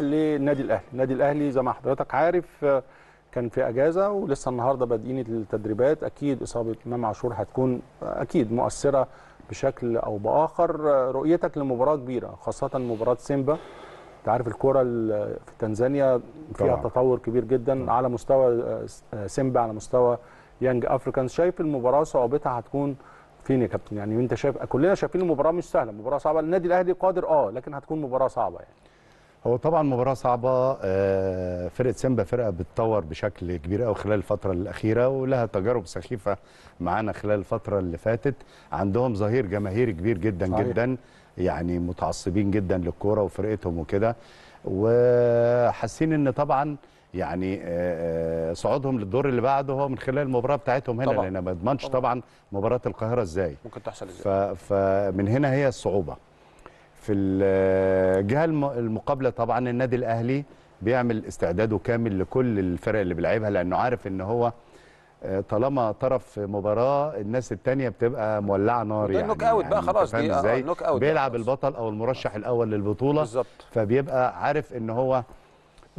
للنادي الاهلي النادي الاهلي زي ما حضرتك عارف آه، كان في اجازه ولسه النهارده بادئين التدريبات اكيد اصابه امام عاشور هتكون آه، اكيد مؤثره بشكل او باخر آه، رؤيتك لمباراه كبيره خاصه مباراه سيمبا انت عارف الكره في تنزانيا فيها طبعا. تطور كبير جدا على مستوى سيمبا على مستوى يانج افريكان شايف المباراه صعوبتها هتكون فين يا كابتن يعني انت شايف كلنا شايفين المباراه مش سهله مباراه صعبه النادي الاهلي قادر اه لكن هتكون مباراه صعبه يعني هو طبعا مباراه صعبه آه، فرقه سيمبا فرقه بتطور بشكل كبير قوي خلال الفتره الاخيره ولها تجارب سخيفه معانا خلال الفتره اللي فاتت عندهم ظهير جماهيري كبير جدا صحيح. جدا يعني متعصبين جدا للكوره وفرقتهم وكده وحاسين ان طبعا يعني آه، آه، صعودهم للدور اللي بعده هو من خلال المباراه بتاعتهم هنا طبعا. لان ما اضمنش طبعا مباراه القاهره ازاي ممكن تحصل ازاي فمن هنا هي الصعوبه في الجهه المقابله طبعا النادي الاهلي بيعمل استعداده كامل لكل الفرق اللي بيلعبها لانه عارف ان هو آه، طالما طرف مباراه الناس الثانيه بتبقى مولعه نار يعني النوك اوت بقى يعني خلاص دي آه، ازاي النوك اوت بيلعب يعني البطل او المرشح الاول للبطوله بالظبط فبيبقى عارف ان هو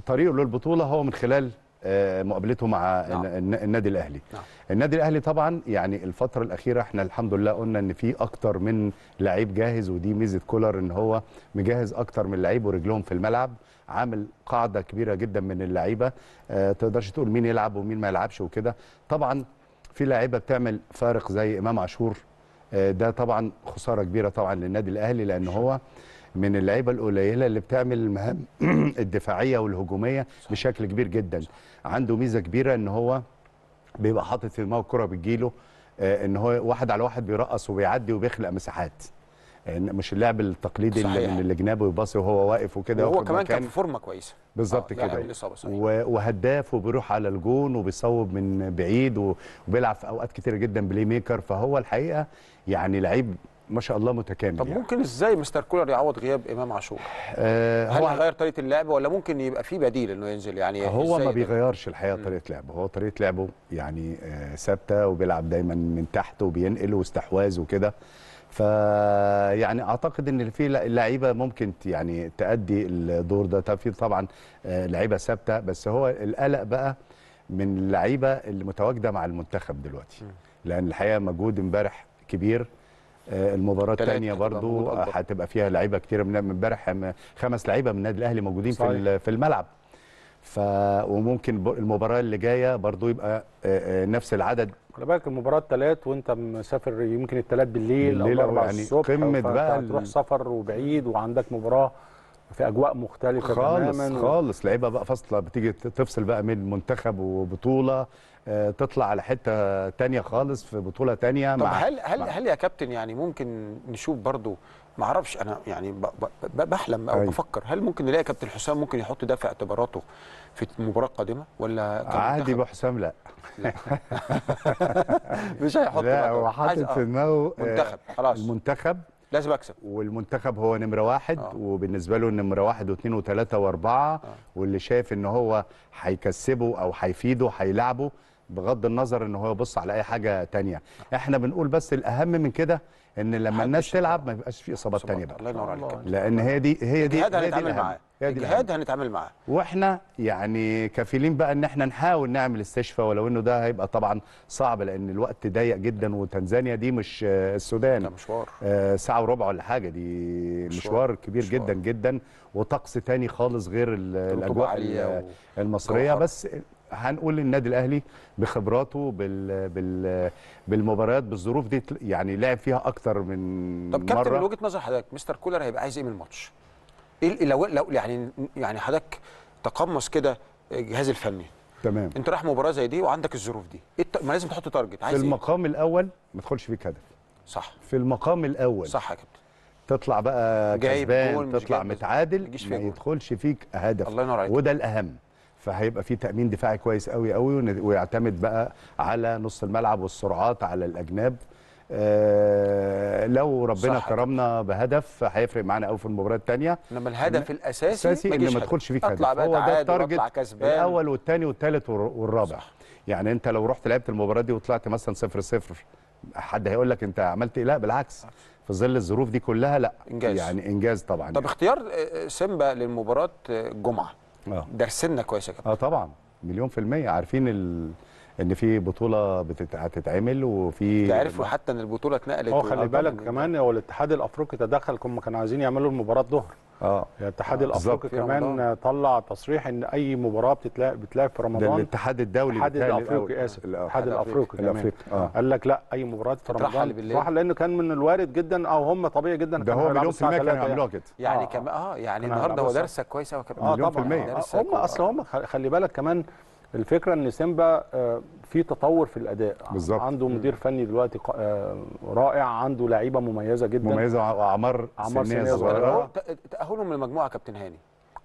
طريقه للبطوله هو من خلال آه، مقابلته مع نعم. النادي الاهلي نعم. النادي الاهلي طبعا يعني الفتره الاخيره احنا الحمد لله قلنا ان في اكتر من لعيب جاهز ودي ميزه كولر ان هو مجهز اكتر من لعيب ورجلهم في الملعب عامل قاعده كبيره جدا من اللعيبه آه تقدرش تقول مين يلعب ومين ما يلعبش وكده طبعا في لعيبه بتعمل فارق زي امام عاشور آه ده طبعا خساره كبيره طبعا للنادي الاهلي لان هو آه من اللعيبه القليله اللي بتعمل المهام الدفاعيه والهجوميه بشكل كبير جدا عنده ميزه كبيره ان هو بيبقى حاطط في دماغه الكره بتجيله آه، ان هو واحد على واحد بيرقص وبيعدي وبيخلق مساحات آه، مش اللعب التقليدي صحيح. اللي من الاجنبي ويباصي وهو واقف وكده هو كمان كان في فورمه كويسه بالظبط آه، كده يعني وهداف وبيروح على الجون وبيصوب من بعيد وبيلعب في اوقات كتير جدا بلاي ميكر فهو الحقيقه يعني لعيب ما شاء الله متكامل طب يعني. ممكن ازاي مستر كولر يعوض غياب امام عاشور آه هو هيغير طريقه اللعب ولا ممكن يبقى في بديل انه ينزل يعني هو ما بيغيرش الحقيقه طريقه لعبه هو طريقه لعبه يعني آه، ثابته آه وبيلعب دايما من تحت وبينقل واستحواذ وكده ف يعني اعتقد ان في لعيبه ممكن يعني تادي الدور ده في طبعا آه، لعيبه ثابته بس هو القلق بقى من اللعيبه اللي متواجده مع المنتخب دلوقتي لان الحقيقه مجهود امبارح كبير آه، المباراه الثانيه برضو هتبقى فيها لعيبه كتير من امبارح خمس لعيبه من النادي الاهلي موجودين صحيح. في في الملعب ف وممكن المباراه اللي جايه برضو يبقى آه، آه، نفس العدد خلي بالك المباراه الثلاث وانت مسافر يمكن الثلاث بالليل او الاربع يعني الصبح قمه بقى تروح سفر وبعيد وعندك مباراه في اجواء مختلفه خالص تماما خالص و... لعيبه بقى فاصله بتيجي تفصل بقى من منتخب وبطوله آه، تطلع على حته تانية خالص في بطوله تانية طب مع هل هل مع هل يا كابتن يعني ممكن نشوف برضو ما اعرفش انا يعني بحلم او أي. أيوه. بفكر هل ممكن نلاقي كابتن حسام ممكن يحط ده في اعتباراته في مباراه قادمه ولا عادي بحسام لا, لا. مش هيحط لا هو حاطط في دماغه منتخب آه، خلاص المنتخب لازم اكسب والمنتخب هو نمره واحد آه. وبالنسبه له نمره واحد واثنين وثلاثه واربعه آه. واللي شايف ان هو هيكسبه او هيفيده هيلعبه بغض النظر ان هو يبص على اي حاجه تانية احنا بنقول بس الاهم من كده ان لما الناس تلعب ما يبقاش في اصابات تانية بقى الله ينور عليك لان هي دي هي دي الجهاد هنتعامل معاه الجهاد هنتعامل معاه واحنا يعني كفيلين بقى ان احنا نحاول نعمل استشفاء ولو انه ده هيبقى طبعا صعب لان الوقت ضيق جدا وتنزانيا دي مش آه، السودان ده مشوار آه، ساعه وربع ولا حاجه دي مشوار, مشوار كبير مشوار. جدا جدا وطقس تاني خالص غير الاجواء المصريه بس هنقول للنادي الاهلي بخبراته بال بال بالمباريات بالظروف دي يعني لعب فيها اكتر من طب كابتن من وجهه نظر حضرتك مستر كولر هيبقى عايز ايه من الماتش؟ ايه لو لو يعني يعني حضرتك تقمص كده الجهاز الفني تمام انت رايح مباراه زي دي وعندك الظروف دي إيه ما لازم تحط تارجت عايز في إيه؟ المقام إيه؟ الاول ما تدخلش فيك هدف صح في المقام الاول صح يا كابتن تطلع بقى كسبان تطلع متعادل ما يدخلش فيك هدف الله ينور عليك وده الاهم فهيبقى في تامين دفاعي كويس قوي قوي ويعتمد بقى على نص الملعب والسرعات على الاجناب آه، لو ربنا كرمنا بهدف هيفرق معانا قوي في المباراه الثانيه انما الهدف إن الاساسي, ان ما تدخلش فيك هدف هو ده التارجت الاول والثاني والثالث والرابع صح. يعني انت لو رحت لعبت المباراه دي وطلعت مثلا 0 0 حد هيقول لك انت عملت ايه لا بالعكس في ظل الظروف دي كلها لا انجاز يعني انجاز طبعا طب يعني. اختيار آه، آه، سيمبا للمباراه الجمعه اه دارسنا كويس يا كابتن اه طبعا مليون في المية عارفين ال... ان في بطوله بتت... هتتعمل وفي تعرفوا حتى ان البطوله اتنقلت اه خلي بالك كمان هو الاتحاد الافريقي تدخل هم كانوا عايزين يعملوا المباراه الظهر اه الاتحاد الافريقي كمان رمضان. طلع تصريح ان اي مباراه بتتلعب بتلعب في رمضان ده الاتحاد الدولي الاتحاد الافريقي آه، اسف الاتحاد الافريقي الافريقي آه. قال لك لا اي مباراه في رمضان صح لانه كان من الوارد جدا او هم طبيعي جدا ده هو مليون في المية كانوا يعملوها كده يعني آه. كمان اه يعني النهارده هو درسك كويس قوي كمان مليون آه، في المية هم اصل هم خلي بالك كمان الفكره ان سيمبا آه، في تطور في الاداء بالزبط. عنده مدير فني دلوقتي آه، رائع عنده لعيبه مميزه جدا مميزه اعمار اعمار سنيه من المجموعه كابتن هاني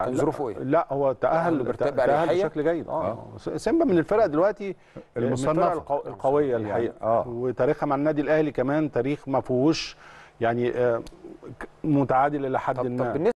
كان ظروفه ايه؟ لا هو تاهل تاهل بشكل جيد اه, آه. سيمبا من الفرق دلوقتي آه، المصنفه القو... القويه يعني، الحقيقه آه. وتاريخها مع النادي الاهلي كمان تاريخ ما فيهوش يعني متعادل الى حد ما